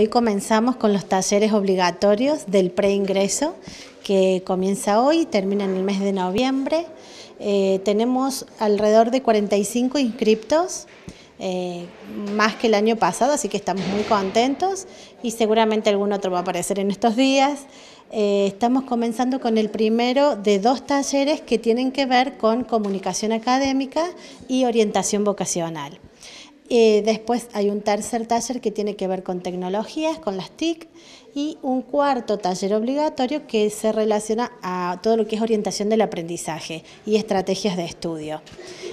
Hoy comenzamos con los talleres obligatorios del preingreso que comienza hoy y termina en el mes de noviembre. Eh, tenemos alrededor de 45 inscriptos, eh, más que el año pasado, así que estamos muy contentos y seguramente algún otro va a aparecer en estos días. Eh, estamos comenzando con el primero de dos talleres que tienen que ver con comunicación académica y orientación vocacional y después hay un tercer taller que tiene que ver con tecnologías, con las TIC, y un cuarto taller obligatorio que se relaciona a todo lo que es orientación del aprendizaje y estrategias de estudio.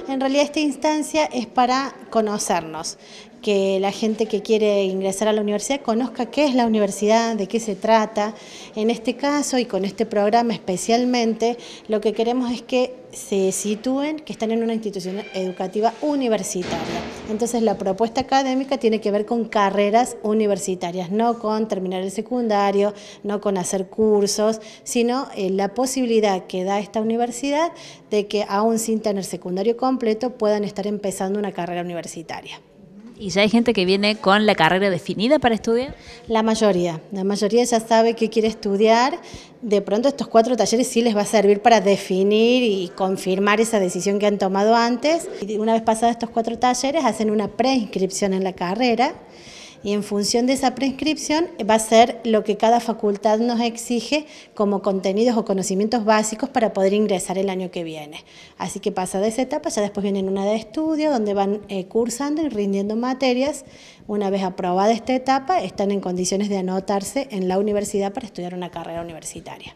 En realidad esta instancia es para conocernos, que la gente que quiere ingresar a la universidad conozca qué es la universidad, de qué se trata. En este caso y con este programa especialmente, lo que queremos es que se sitúen, que están en una institución educativa universitaria. Entonces la propuesta académica tiene que ver con carreras universitarias, no con terminar el secundario secundario, no con hacer cursos, sino eh, la posibilidad que da esta universidad de que aún sin tener secundario completo puedan estar empezando una carrera universitaria. ¿Y ya hay gente que viene con la carrera definida para estudiar? La mayoría, la mayoría ya sabe que quiere estudiar. De pronto estos cuatro talleres sí les va a servir para definir y confirmar esa decisión que han tomado antes. Y una vez pasados estos cuatro talleres hacen una preinscripción en la carrera y en función de esa prescripción va a ser lo que cada facultad nos exige como contenidos o conocimientos básicos para poder ingresar el año que viene. Así que pasa de esa etapa, ya después vienen una de estudio donde van eh, cursando y rindiendo materias. Una vez aprobada esta etapa, están en condiciones de anotarse en la universidad para estudiar una carrera universitaria.